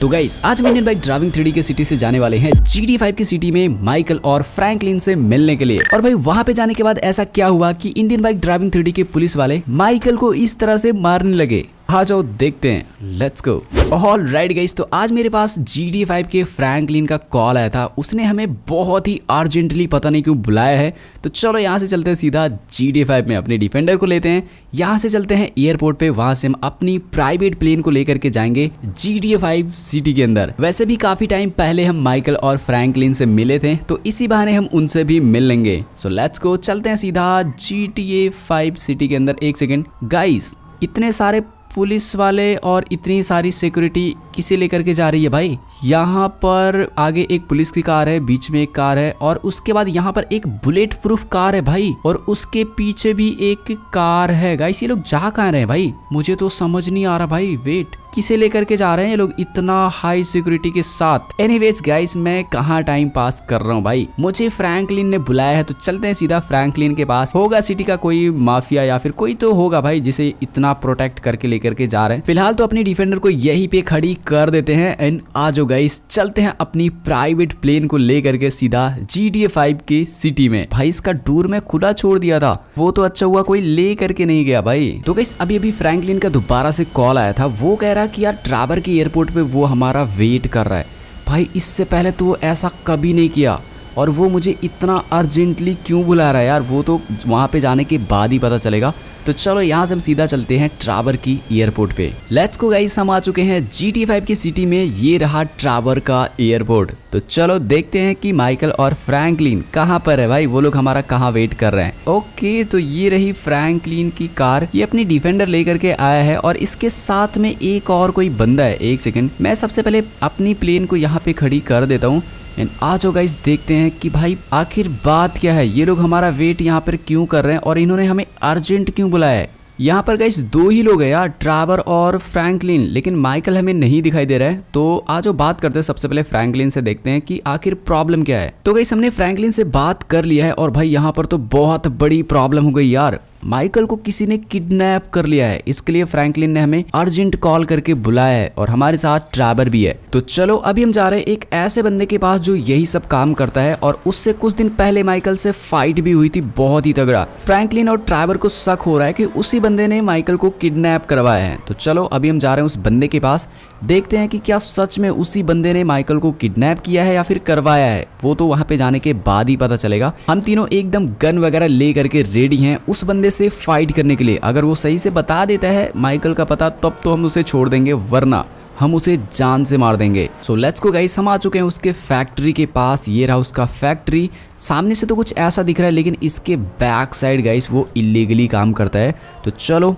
तो गाइस आज हम इंडियन बाइक ड्राइविंग थ्री के सिटी से जाने वाले हैं जी टी फाइव की सिटी में माइकल और फ्रैंकलिन से मिलने के लिए और भाई वहां पे जाने के बाद ऐसा क्या हुआ कि इंडियन बाइक ड्राइविंग थ्री के पुलिस वाले माइकल को इस तरह से मारने लगे आ जाओ देखते हैं let's go all right guys तो आज मेरे पास जी डी फाइव के फ्रैंकलिन का कॉल आया था उसने हमें बहुत ही अर्जेंटली पता नहीं क्यों बुलाया है तो चलो यहाँ से चलते हैं सीधा जी डी फाइव में अपने डिफेंडर को लेते हैं यहाँ से चलते हैं एयरपोर्ट पे वहाँ से हम अपनी प्राइवेट प्लेन को लेकर के जाएंगे जी डी फाइव सिटी के अंदर वैसे भी काफी टाइम पहले हम माइकल और फ्रैंकलिन से मिले थे तो इसी बहाने हम उनसे भी मिल लेंगे सो लेट्स गो चलते हैं सीधा G T A five city के अंदर एक सेकेंड गाइस इतने सारे पुलिस वाले और इतनी सारी सिक्योरिटी किसे लेकर के जा रही है भाई यहाँ पर आगे एक पुलिस की कार है बीच में एक कार है और उसके बाद यहाँ पर एक बुलेट प्रूफ कार है भाई और उसके पीछे भी एक कार है गाइस ये लोग जा कहा रहे हैं भाई मुझे तो समझ नहीं आ रहा भाई वेट किसे लेकर के जा रहे हैं ये लोग इतना हाई सिक्योरिटी के साथ एनीवेज गाइस मैं कहा टाइम पास कर रहा हूँ भाई मुझे फ्रैंकलिन ने बुलाया है तो चलते हैं सीधा फ्रैंकलिन के पास होगा सिटी का कोई माफिया या फिर कोई तो होगा भाई जिसे इतना प्रोटेक्ट करके लेकर के जा रहे हैं फिलहाल तो अपनी डिफेंडर को यही पे खड़ी कर देते हैं एंड आज गाइस चलते हैं अपनी प्राइवेट प्लेन को लेकर के सीधा जी टी की सिटी में भाई इसका डूर में खुला छोड़ दिया था वो तो अच्छा हुआ कोई ले करके नहीं गया भाई तो गाइस अभी अभी फ्रैंकलिन का दोबारा से कॉल आया था वो कह रहा है लगा कि यार ट्रावर के एयरपोर्ट पे वो हमारा वेट कर रहा है भाई इससे पहले तो वो ऐसा कभी नहीं किया और वो मुझे इतना अर्जेंटली क्यों बुला रहा है यार वो तो वहाँ पे जाने के बाद ही पता चलेगा तो चलो यहाँ से हम सीधा चलते हैं ट्रावर की एयरपोर्ट पे लेट्स को गाइस हम आ चुके हैं जी टी फाइव की सिटी में ये रहा ट्रावर का एयरपोर्ट तो चलो देखते हैं कि माइकल और फ्रैंकलिन कहाँ पर है भाई वो लोग हमारा कहाँ वेट कर रहे हैं ओके तो ये रही फ्रैंकलिन की कार ये अपनी डिफेंडर लेकर के आया है और इसके साथ में एक और कोई बंदा है एक सेकेंड मैं सबसे पहले अपनी प्लेन को यहाँ पे खड़ी कर देता हूँ एंड आज हो गाइज देखते हैं कि भाई आखिर बात क्या है ये लोग हमारा वेट यहाँ पर क्यों कर रहे हैं और इन्होंने हमें अर्जेंट क्यों बुलाया है यहाँ पर गाइस दो ही लोग हैं यार ट्रावर और फ्रैंकलिन लेकिन माइकल हमें नहीं दिखाई दे रहा है तो आज वो बात करते हैं सबसे पहले फ्रैंकलिन से देखते हैं कि आखिर प्रॉब्लम क्या है तो गाइस हमने फ्रैंकलिन से बात कर लिया है और भाई यहाँ पर तो बहुत बड़ी प्रॉब्लम हो गई यार माइकल को किसी ने किडनैप कर लिया है इसके लिए फ्रैंकलिन ने हमें अर्जेंट कॉल करके बुलाया है और हमारे साथ ट्रैवर भी है तो चलो अभी हम जा रहे हैं एक ऐसे बंदे के पास जो यही सब काम करता है और उससे कुछ दिन पहले माइकल से फाइट भी हुई थी बहुत ही तगड़ा फ्रैंकलिन और ट्राइवर को शक हो रहा है कि उसी बंदे ने माइकल को किडनैप करवाया है तो चलो अभी हम जा रहे हैं उस बंदे के पास देखते हैं कि क्या सच में उसी बंदे ने माइकल को किडनैप किया है या फिर करवाया है वो तो वहां पे जाने के बाद ही पता चलेगा हम तीनों एकदम गन वगैरह ले करके रेडी हैं उस बंदे से फाइट करने के लिए अगर वो सही से बता देता है माइकल का पता तब तो हम उसे छोड़ देंगे वरना हम उसे जान से मार देंगे सो लेट्स को गाइस हम आ चुके हैं उसके फैक्ट्री के पास ये रहा उसका फैक्ट्री सामने से तो कुछ ऐसा दिख रहा है लेकिन इसके बैक साइड गाइस वो इलीगली काम करता है तो चलो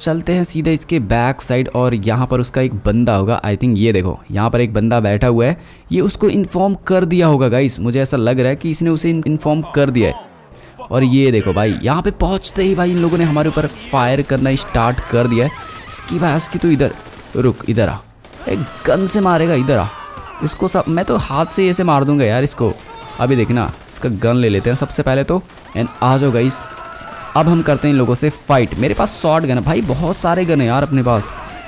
चलते हैं सीधे इसके बैक साइड और यहाँ पर उसका एक बंदा होगा आई थिंक ये देखो यहाँ पर एक बंदा बैठा हुआ है ये उसको इन्फॉर्म कर दिया होगा गाइस मुझे ऐसा लग रहा है कि इसने उसे इन्फॉर्म कर दिया है और ये देखो भाई यहाँ पे पहुँचते ही भाई इन लोगों ने हमारे ऊपर फायर करना स्टार्ट कर दिया है इसकी भैंस की तो इधर रुक इधर आ एक गन से मारेगा इधर आ इसको सब मैं तो हाथ से ऐसे मार दूंगा यार इसको अभी देखना इसका गन ले लेते हैं सबसे पहले तो एंड आ जाओ गाइस अब हम करते हैं इन लोगों से फाइट मेरे पास शॉर्ट गन है भाई बहुत सारे गन है यार अपने पास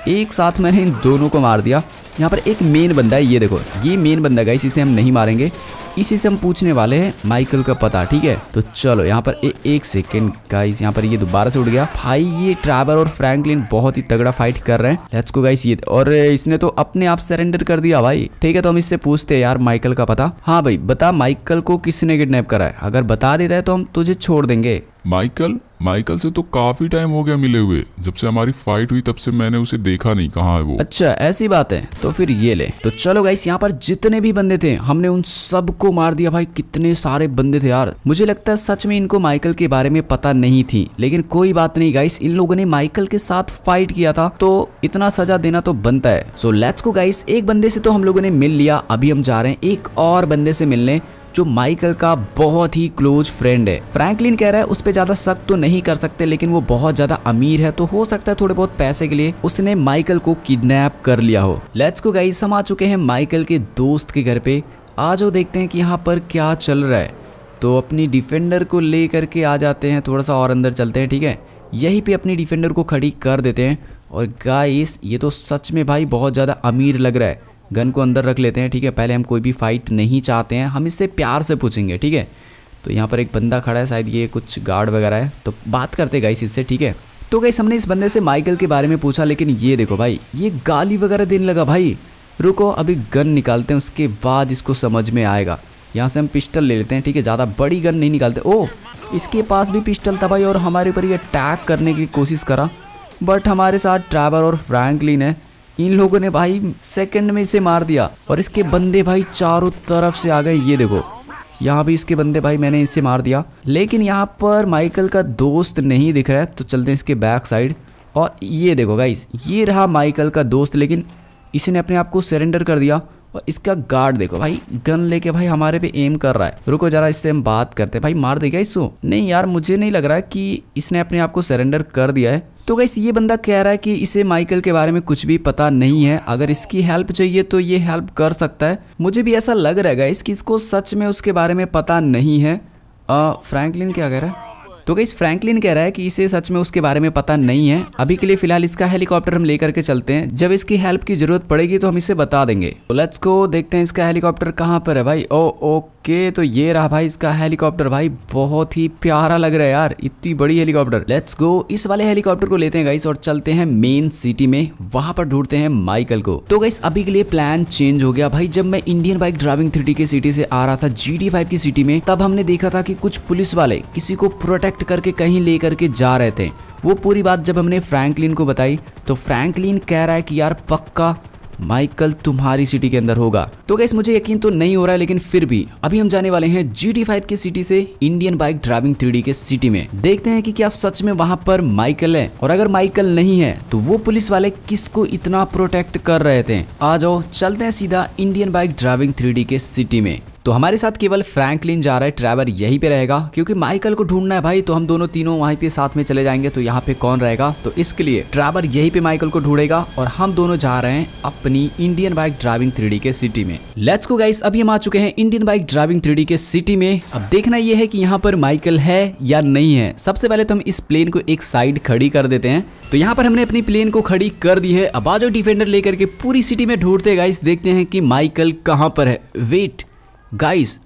एक साथ मैंने इन दोनों को मार दिया यहाँ पर एक मेन बंदा है ये देखो ये मेन बंदा गाइस इसे हम नहीं मारेंगे इसी से हम पूछने वाले हैं माइकल का पता ठीक है तो चलो यहाँ पर ए, एक सेकेंड गाइस यहाँ पर ये दोबारा से उठ गया भाई ये ट्रैवर और फ्रैंकलिन बहुत ही तगड़ा फाइट कर रहे हैं लेट्स को गाइस ये और इसने तो अपने आप सरेंडर कर दिया भाई ठीक है तो हम इससे पूछते हैं यार माइकल का पता हाँ भाई बता माइकल को किसने किडनेप करा है अगर बता देता है तो हम तुझे छोड़ देंगे माइकल माइकल से तो काफी टाइम हो गया मिले हुए जब से हमारी फाइट हुई तब से मैंने उसे देखा नहीं कहा है वो अच्छा ऐसी बात है तो फिर ये ले तो चलो गाइस यहाँ पर जितने भी बंदे थे हमने उन सबको मार दिया भाई कितने सारे बंदे थे यार मुझे लगता है सच में इनको माइकल के बारे में पता नहीं थी लेकिन कोई बात नहीं गाइस इन लोगों ने माइकल के साथ फाइट किया था तो इतना सजा देना तो बनता है सो लेट्स को गाइस एक बंदे से तो हम लोगों ने मिल लिया अभी हम जा रहे हैं एक और बंदे से मिलने जो माइकल का बहुत ही क्लोज फ्रेंड है फ्रैंकलिन कह रहा है उस पर ज्यादा शक तो नहीं कर सकते लेकिन वो बहुत ज्यादा अमीर है तो हो सकता है थोड़े बहुत पैसे के लिए उसने माइकल को किडनैप कर लिया हो लेट्स को गई हम आ चुके हैं माइकल के दोस्त के घर पे आज वो देखते हैं कि यहाँ पर क्या चल रहा है तो अपनी डिफेंडर को ले करके आ जाते हैं थोड़ा सा और अंदर चलते हैं ठीक है यही पे अपनी डिफेंडर को खड़ी कर देते हैं और गाइस ये तो सच में भाई बहुत ज़्यादा अमीर लग रहा है गन को अंदर रख लेते हैं ठीक है पहले हम कोई भी फाइट नहीं चाहते हैं हम इससे प्यार से पूछेंगे ठीक है तो यहाँ पर एक बंदा खड़ा है शायद ये कुछ गार्ड वगैरह है तो बात करते गाइस इससे ठीक है तो गई हमने इस बंदे से माइकल के बारे में पूछा लेकिन ये देखो भाई ये गाली वगैरह देने लगा भाई रुको अभी गन निकालते हैं उसके बाद इसको समझ में आएगा यहाँ से हम पिस्टल ले लेते हैं ठीक है ज़्यादा बड़ी गन नहीं निकालते ओ इसके पास भी पिस्टल था भाई और हमारे ऊपर ये अटैक करने की कोशिश करा बट हमारे साथ ट्रैवर और फ्रैंकलिन है इन लोगों ने भाई सेकंड में इसे मार दिया और इसके बंदे भाई चारों तरफ से आ गए ये देखो यहाँ भी इसके बंदे भाई मैंने इसे मार दिया लेकिन यहाँ पर माइकल का दोस्त नहीं दिख रहा है तो चलते हैं इसके बैक साइड और ये देखो गाइस ये रहा माइकल का दोस्त लेकिन इसने अपने आप को सरेंडर कर दिया और इसका गार्ड देखो भाई गन लेके भाई हमारे पे एम कर रहा है रुको जरा इससे हम बात करते हैं भाई मार देगा इसको नहीं यार मुझे नहीं लग रहा है कि इसने अपने आप को सरेंडर कर दिया है तो गाइस ये बंदा कह रहा है कि इसे माइकल के बारे में कुछ भी पता नहीं है अगर इसकी हेल्प चाहिए तो ये हेल्प कर सकता है मुझे भी ऐसा लग रहा है गाइस कि इसको सच में उसके बारे में पता नहीं है फ्रैंकलिन क्या कह रहा है तो गई फ्रैंकलिन कह रहा है कि इसे सच में उसके बारे में पता नहीं है अभी के लिए फिलहाल इसका हेलीकॉप्टर हम लेकर के चलते हैं जब इसकी हेल्प की जरूरत पड़ेगी तो हम इसे बता देंगे तो लेट्स को देखते हैं इसका हेलीकॉप्टर कहाँ पर है भाई ओ ओके ओके तो ये रहा भाई इसका हेलीकॉप्टर भाई बहुत ही प्यारा लग रहा है यार इतनी बड़ी हेलीकॉप्टर लेट्स गो इस वाले हेलीकॉप्टर को लेते हैं गाइस और चलते हैं मेन सिटी में वहां पर ढूंढते हैं माइकल को तो गाइस अभी के लिए प्लान चेंज हो गया भाई जब मैं इंडियन बाइक ड्राइविंग थ्री के सिटी से आ रहा था जी डी की सिटी में तब हमने देखा था की कुछ पुलिस वाले किसी को प्रोटेक्ट करके कहीं ले करके जा रहे थे वो पूरी बात जब हमने फ्रैंकलिन को बताई तो फ्रैंकलिन कह रहा है कि यार पक्का माइकल तुम्हारी सिटी के अंदर होगा तो गैस मुझे यकीन तो नहीं हो रहा है लेकिन फिर भी अभी हम जाने वाले हैं जी टी फाइव की सिटी से इंडियन बाइक ड्राइविंग थ्री के सिटी में देखते हैं कि क्या सच में वहाँ पर माइकल है और अगर माइकल नहीं है तो वो पुलिस वाले किसको इतना प्रोटेक्ट कर रहे थे आ जाओ चलते हैं सीधा इंडियन बाइक ड्राइविंग थ्री के सिटी में तो हमारे साथ केवल फ्रैंकलिन जा रहा है ट्रैवर यहीं पे रहेगा क्योंकि माइकल को ढूंढना है भाई तो हम दोनों तीनों वहीं पे साथ में चले जाएंगे तो यहाँ पे कौन रहेगा तो इसके लिए ट्रैवर यहीं पे माइकल को ढूंढेगा और हम दोनों जा रहे हैं अपनी इंडियन बाइक ड्राइविंग थ्री के सिटी में लेट्स को गाइस अभी हम आ चुके हैं इंडियन बाइक ड्राइविंग थ्री के सिटी में अब देखना यह है कि यहाँ पर माइकल है या नहीं है सबसे पहले तो हम इस प्लेन को एक साइड खड़ी कर देते हैं तो यहाँ पर हमने अपनी प्लेन को खड़ी कर दी है अब आज डिफेंडर लेकर के पूरी सिटी में ढूंढते गाइस देखते हैं कि माइकल कहाँ पर है वेट गाइस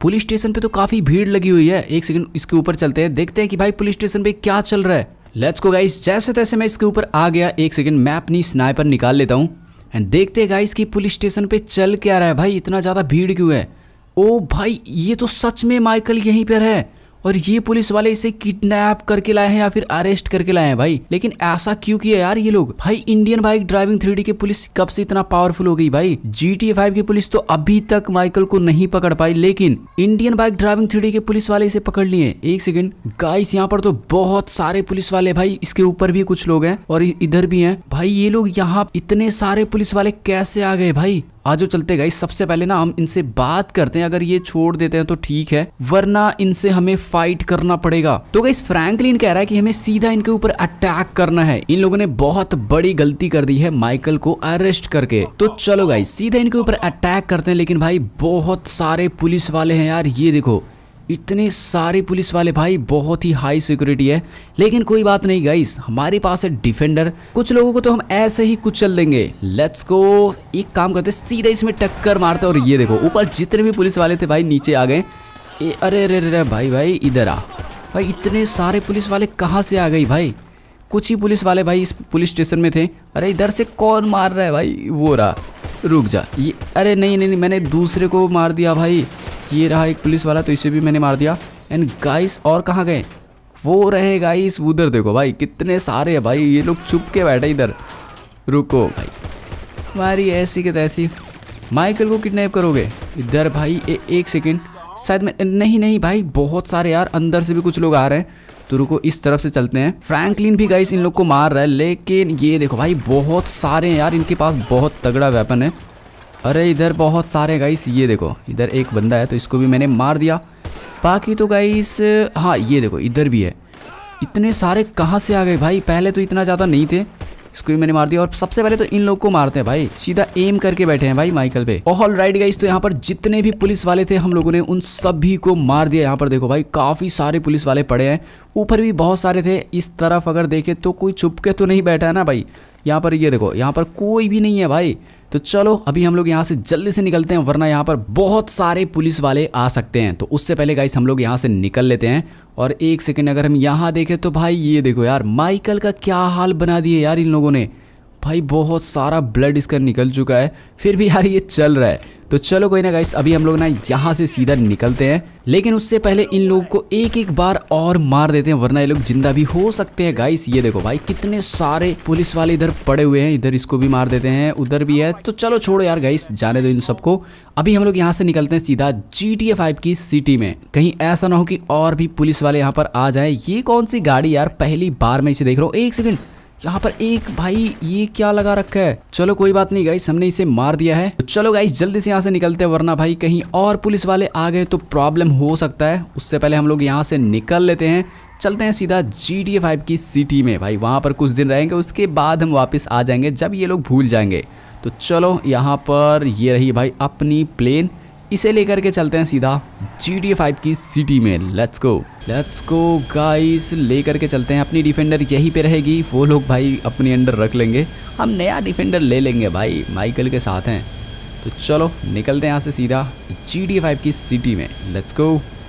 पुलिस स्टेशन पे तो काफ़ी भीड़ लगी हुई है एक सेकंड इसके ऊपर चलते हैं देखते हैं कि भाई पुलिस स्टेशन पे क्या चल रहा है लेट्स को गाइस जैसे तैसे मैं इसके ऊपर आ गया एक सेकंड मैं अपनी स्नाइपर निकाल लेता हूँ एंड देखते हैं गाइस कि पुलिस स्टेशन पे चल क्या रहा है भाई इतना ज़्यादा भीड़ क्यों है ओ भाई ये तो सच में माइकल यहीं पर है और ये पुलिस वाले इसे किडनैप करके लाए हैं या फिर अरेस्ट करके लाए हैं भाई लेकिन ऐसा क्यों किया यार ये लोग भाई इंडियन बाइक ड्राइविंग थ्री की पुलिस कब से इतना पावरफुल हो गई भाई जी टी फाइव की पुलिस तो अभी तक माइकल को नहीं पकड़ पाई लेकिन इंडियन बाइक ड्राइविंग थ्री के पुलिस वाले इसे पकड़ लिए एक सेकेंड गाइस यहाँ पर तो बहुत सारे पुलिस वाले भाई इसके ऊपर भी कुछ लोग हैं और इधर भी है भाई ये लोग यहाँ इतने सारे पुलिस वाले कैसे आ गए भाई आज जो चलते गाइस सबसे पहले ना हम इनसे बात करते हैं अगर ये छोड़ देते हैं तो ठीक है वरना इनसे हमें फाइट करना पड़ेगा तो गाइस फ्रैंकलिन कह रहा है कि हमें सीधा इनके ऊपर अटैक करना है इन लोगों ने बहुत बड़ी गलती कर दी है माइकल को अरेस्ट करके तो चलो गाई सीधा इनके ऊपर अटैक करते हैं लेकिन भाई बहुत सारे पुलिस वाले हैं यार ये देखो इतने सारे पुलिस वाले भाई बहुत ही हाई सिक्योरिटी है लेकिन कोई बात नहीं गाइस हमारे पास है डिफेंडर कुछ लोगों को तो हम ऐसे ही कुछ चल देंगे लेट्स को एक काम करते सीधे इसमें टक्कर मारते और ये देखो ऊपर जितने भी पुलिस वाले थे भाई नीचे आ गए अरे अरे अरे भाई भाई इधर आ भाई इतने सारे पुलिस वाले कहाँ से आ गई भाई कुछ ही पुलिस वाले भाई इस पुलिस स्टेशन में थे अरे इधर से कौन मार रहा है भाई वो रहा रुक जा ये अरे नहीं नहीं, नहीं मैंने दूसरे को मार दिया भाई ये रहा एक पुलिस वाला तो इसे भी मैंने मार दिया एंड गाइस और कहाँ गए वो रहे गाइस उधर देखो भाई कितने सारे हैं भाई ये लोग छुप के बैठे इधर रुको भाई हमारी ऐसी के तैसी माइकल को किडनैप करोगे इधर भाई ए, एक सेकेंड शायद मैं नहीं नहीं भाई बहुत सारे यार अंदर से भी कुछ लोग आ रहे हैं तो रुको इस तरफ से चलते हैं फ्रैंकलिन भी गाइस इन लोग को मार रहा है लेकिन ये देखो भाई बहुत सारे हैं यार इनके पास बहुत तगड़ा वेपन है अरे इधर बहुत सारे गाइस ये देखो इधर एक बंदा है तो इसको भी मैंने मार दिया बाकी तो गाइस हाँ ये देखो इधर भी है इतने सारे कहाँ से आ गए भाई पहले तो इतना ज़्यादा नहीं थे इसको भी मैंने मार दिया और सबसे पहले तो इन लोग को मारते हैं भाई सीधा एम करके बैठे हैं भाई माइकल पे ऑल राइट गाइस तो यहाँ पर जितने भी पुलिस वाले थे हम लोगों ने उन सभी को मार दिया यहाँ पर देखो भाई काफ़ी सारे पुलिस वाले पड़े हैं ऊपर भी बहुत सारे थे इस तरफ अगर देखे तो कोई छुपके तो नहीं बैठा है ना भाई यहाँ पर ये देखो यहाँ पर कोई भी नहीं है भाई तो चलो अभी हम लोग यहाँ से जल्दी से निकलते हैं वरना यहाँ पर बहुत सारे पुलिस वाले आ सकते हैं तो उससे पहले गाइस हम लोग यहाँ से निकल लेते हैं और एक सेकेंड अगर हम यहाँ देखें तो भाई ये देखो यार माइकल का क्या हाल बना दिए यार इन लोगों ने भाई बहुत सारा ब्लड इसका निकल चुका है फिर भी यार ये चल रहा है तो चलो कोई ना गाइस अभी हम लोग ना यहाँ से सीधा निकलते हैं लेकिन उससे पहले इन लोगों को एक एक बार और मार देते हैं वरना ये लोग जिंदा भी हो सकते हैं गाइस ये देखो भाई कितने सारे पुलिस वाले इधर पड़े हुए हैं इधर इसको भी मार देते हैं उधर भी है तो चलो छोड़ो यार गाइस जाने दो इन सबको अभी हम लोग यहाँ से निकलते हैं सीधा जी टी की सिटी में कहीं ऐसा ना हो कि और भी पुलिस वाले यहाँ पर आ जाए ये कौन सी गाड़ी यार पहली बार में इसे देख रहा हूँ एक सेकेंड यहाँ पर एक भाई ये क्या लगा रखा है चलो कोई बात नहीं गाइस हमने इसे मार दिया है तो चलो गाइस जल्दी से यहाँ से निकलते हैं वरना भाई कहीं और पुलिस वाले आ गए तो प्रॉब्लम हो सकता है उससे पहले हम लोग यहाँ से निकल लेते हैं चलते हैं सीधा जी टी फाइव की सिटी में भाई वहाँ पर कुछ दिन रहेंगे उसके बाद हम वापस आ जाएंगे जब ये लोग भूल जाएंगे तो चलो यहाँ पर ये रही भाई अपनी प्लेन इसे लेकर के चलते हैं सीधा जी टी फाइव की सिटी में let's go let's go guys लेकर के चलते हैं अपनी डिफेंडर यहीं पे रहेगी वो लोग भाई अपने अंडर रख लेंगे हम नया डिफेंडर ले लेंगे भाई माइकल के साथ हैं तो चलो निकलते हैं यहाँ से सीधा जी टी फाइव की सिटी में लेट्स गो